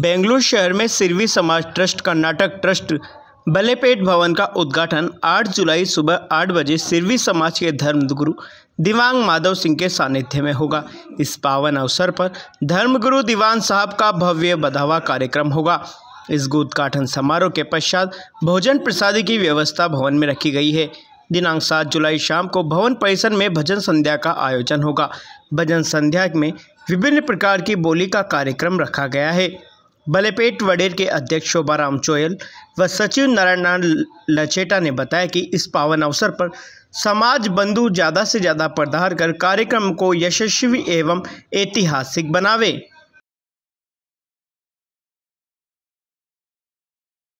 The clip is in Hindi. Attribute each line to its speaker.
Speaker 1: बेंगलुरु शहर में सिरवी समाज ट्रस्ट कर्नाटक ट्रस्ट बलेपेट भवन का उद्घाटन 8 जुलाई सुबह 8 बजे सिरवी समाज के धर्मगुरु दिवांग माधव सिंह के सानिध्य में होगा इस पावन अवसर पर धर्मगुरु दीवान साहब का भव्य बधावा कार्यक्रम होगा इस उद्घाटन समारोह के पश्चात भोजन प्रसादी की व्यवस्था भवन में रखी गई है दिनांक सात जुलाई शाम को भवन परिसर में भजन संध्या का आयोजन होगा भजन संध्या में विभिन्न प्रकार की बोली का कार्यक्रम रखा गया है बलेपेट वडेर के अध्यक्ष शोभाराम चोयल व सचिव नारायण नारायण लचेटा ने बताया कि इस पावन अवसर पर समाज बंधु ज़्यादा से ज़्यादा पधार कर कार्यक्रम को यशस्वी एवं ऐतिहासिक बनावे